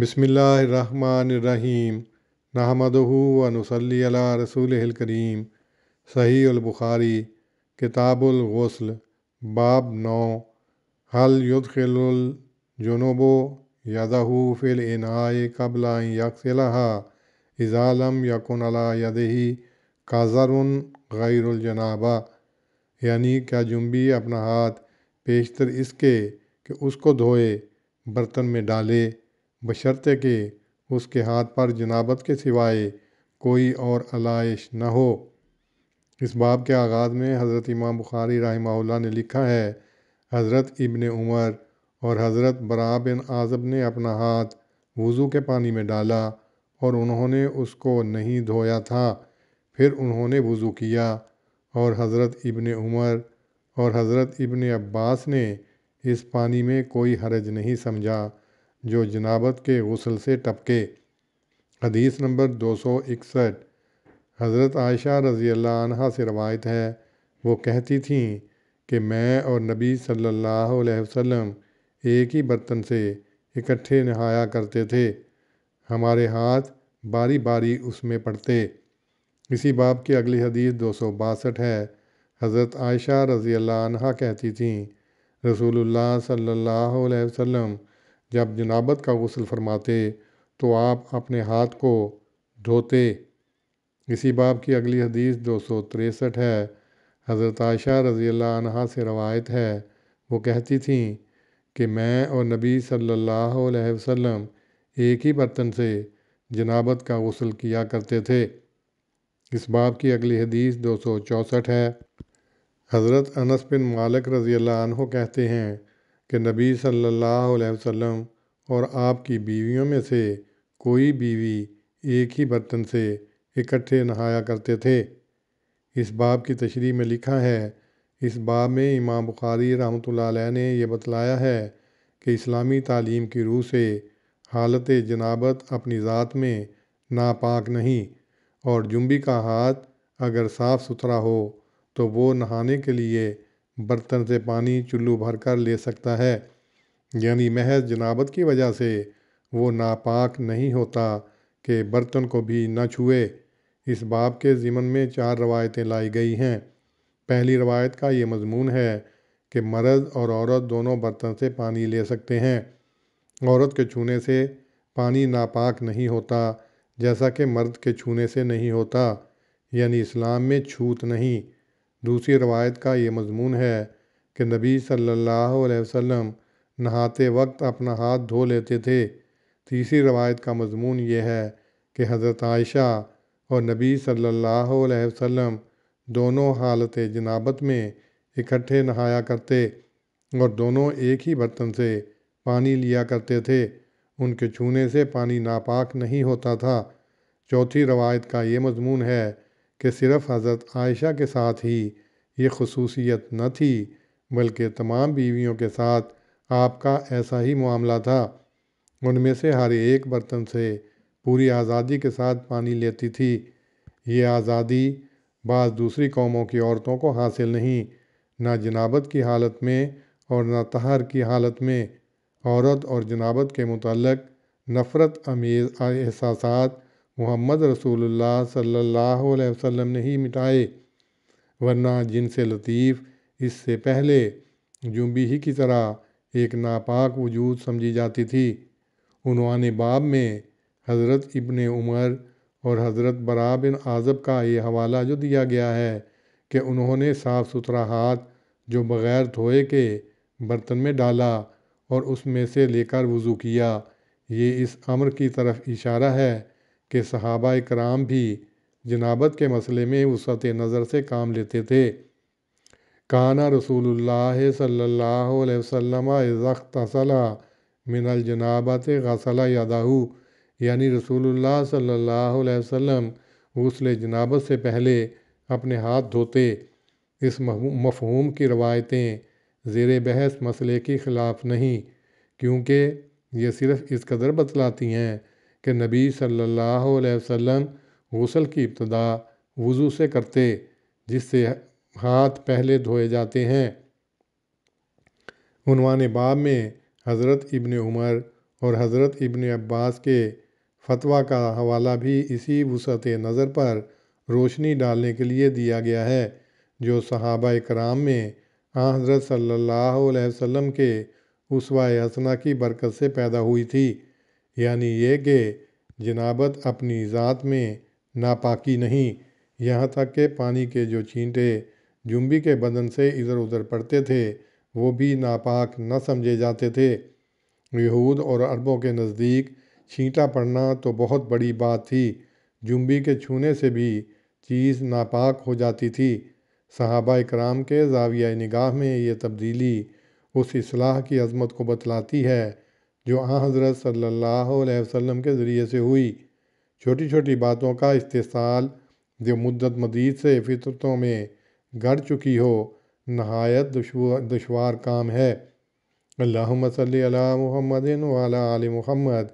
بسم اللہ الرحمن الرحیم نحمدہ نصلی علی رسول کریم صحیح البخاری کتاب الغسل باب نو حل یدخل الجنوب فل فی آئے قبل ان علحہ اذا لم یکن علی یدہی کاذا غیر الجنابہ یعنی کیا جنبی اپنا ہاتھ پیشتر اس کے کہ اس کو دھوئے برتن میں ڈالے بشرطے کہ اس کے ہاتھ پر جنابت کے سوائے کوئی اور علائش نہ ہو اس باب کے آغاز میں حضرت امام بخاری رحمہ اللہ نے لکھا ہے حضرت ابن عمر اور حضرت برا بن اعظم نے اپنا ہاتھ وضو کے پانی میں ڈالا اور انہوں نے اس کو نہیں دھویا تھا پھر انہوں نے وضو کیا اور حضرت ابن عمر اور حضرت ابن عباس نے اس پانی میں کوئی حرج نہیں سمجھا جو جنابت کے غسل سے ٹپکے حدیث نمبر دو سو اکسٹھ حضرت عائشہ رضی اللہ عنہ سے روایت ہے وہ کہتی تھیں کہ میں اور نبی صلی اللہ علیہ وسلم ایک ہی برتن سے اکٹھے نہایا کرتے تھے ہمارے ہاتھ باری باری اس میں پڑتے اسی باب کی اگلی حدیث دو سو باسٹھ ہے حضرت عائشہ رضی اللہ عنہ کہتی تھیں رسول اللہ صلی اللہ علیہ وسلم سلم جب جنابت کا غسل فرماتے تو آپ اپنے ہاتھ کو دھوتے اسی باب کی اگلی حدیث دو سو تریسٹھ ہے حضرت عائشہ رضی اللہ عنہ سے روایت ہے وہ کہتی تھیں کہ میں اور نبی صلی اللہ علیہ وسلم ایک ہی برتن سے جنابت کا غسل کیا کرتے تھے اس باب کی اگلی حدیث دو سو چونسٹھ ہے حضرت انس بن مالک رضی اللہ عنہ کہتے ہیں کہ نبی صلی اللہ علیہ وسلم اور آپ کی بیویوں میں سے کوئی بیوی ایک ہی برتن سے اکٹھے نہایا کرتے تھے اس باب کی تشریح میں لکھا ہے اس باب میں امام بخاری رحمۃ اللہ علیہ نے یہ بتلایا ہے کہ اسلامی تعلیم کی روح سے حالت جنابت اپنی ذات میں ناپاک نہیں اور جنبی کا ہاتھ اگر صاف ستھرا ہو تو وہ نہانے کے لیے برتن سے پانی چلو بھر کر لے سکتا ہے یعنی محض جنابت کی وجہ سے وہ ناپاک نہیں ہوتا کہ برتن کو بھی نہ چھوئے اس باب کے ضمن میں چار روایتیں لائی گئی ہیں پہلی روایت کا یہ مضمون ہے کہ مرد اور عورت دونوں برتن سے پانی لے سکتے ہیں عورت کے چھونے سے پانی ناپاک نہیں ہوتا جیسا کہ مرد کے چھونے سے نہیں ہوتا یعنی اسلام میں چھوت نہیں دوسری روایت کا یہ مضمون ہے کہ نبی صلی اللہ علیہ وسلم نہاتے وقت اپنا ہاتھ دھو لیتے تھے تیسری روایت کا مضمون یہ ہے کہ حضرت عائشہ اور نبی صلی اللہ علیہ وسلم دونوں حالت جنابت میں اکٹھے نہایا کرتے اور دونوں ایک ہی برتن سے پانی لیا کرتے تھے ان کے چھونے سے پانی ناپاک نہیں ہوتا تھا چوتھی روایت کا یہ مضمون ہے کہ صرف حضرت عائشہ کے ساتھ ہی یہ خصوصیت نہ تھی بلکہ تمام بیویوں کے ساتھ آپ کا ایسا ہی معاملہ تھا ان میں سے ہر ایک برتن سے پوری آزادی کے ساتھ پانی لیتی تھی یہ آزادی بعض دوسری قوموں کی عورتوں کو حاصل نہیں نہ جنابت کی حالت میں اور نہ تہر کی حالت میں عورت اور جنابت کے متعلق نفرت امیز احساسات محمد رسول اللہ صلی اللہ علیہ وسلم نے ہی مٹائے ورنہ جن سے لطیف اس سے پہلے جمبی ہی کی طرح ایک ناپاک وجود سمجھی جاتی تھی عنوان باب میں حضرت ابن عمر اور حضرت برا بن اعظم کا یہ حوالہ جو دیا گیا ہے کہ انہوں نے صاف ستھرا ہاتھ جو بغیر دھوئے کے برتن میں ڈالا اور اس میں سے لے کر وضو کیا یہ اس امر کی طرف اشارہ ہے کہ صحابہ کرام بھی جنابت کے مسئلے میں وسعت نظر سے کام لیتے تھے کانا رسول اللہ صلی اللہ علیہ وسلم ضخت صلاح من الجنابت غسلہ یاداہو یعنی رسول اللہ صلی اللہ علیہ وسلم غسل جنابت سے پہلے اپنے ہاتھ دھوتے اس مفہوم کی روایتیں زیر بحث مسئلے کے خلاف نہیں کیونکہ یہ صرف اس قدر بتلاتی ہیں کہ نبی صلی اللہ علیہ وسلم غسل کی ابتدا وضو سے کرتے جس سے ہاتھ پہلے دھوئے جاتے ہیں عنوان باب میں حضرت ابن عمر اور حضرت ابن عباس کے فتویٰ کا حوالہ بھی اسی وسعت نظر پر روشنی ڈالنے کے لیے دیا گیا ہے جو صحابہ کرام میں آ حضرت صلی اللہ علیہ وسلم کے اسوائے حسنہ کی برکت سے پیدا ہوئی تھی یعنی یہ کہ جنابت اپنی ذات میں ناپاکی نہیں یہاں تک کہ پانی کے جو چھینٹے جنبی کے بدن سے ادھر ادھر پڑتے تھے وہ بھی ناپاک نہ سمجھے جاتے تھے یہود اور عربوں کے نزدیک چھینٹا پڑنا تو بہت بڑی بات تھی جنبی کے چھونے سے بھی چیز ناپاک ہو جاتی تھی صحابہ اکرام کے زاویہ نگاہ میں یہ تبدیلی اس اصلاح کی عظمت کو بتلاتی ہے جو آن حضرت صلی اللہ علیہ وسلم کے ذریعے سے ہوئی چھوٹی چھوٹی باتوں کا استحصال جو مدت مدید سے فطرتوں میں گڑ چکی ہو نہایت دشوار دشوار کام ہے اللہم صلی علی محمد وعلی آل محمد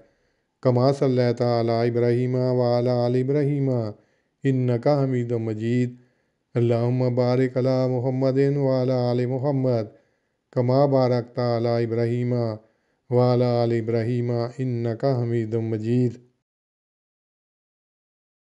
کما صلی اللہ وعلی آل ابراہیم انکا حمید و اللہم بارک علی محمد وعلی آل محمد کما بارک تعالی طبریمہ آل والا البرہیمہ انََََََََََقاہمید مجید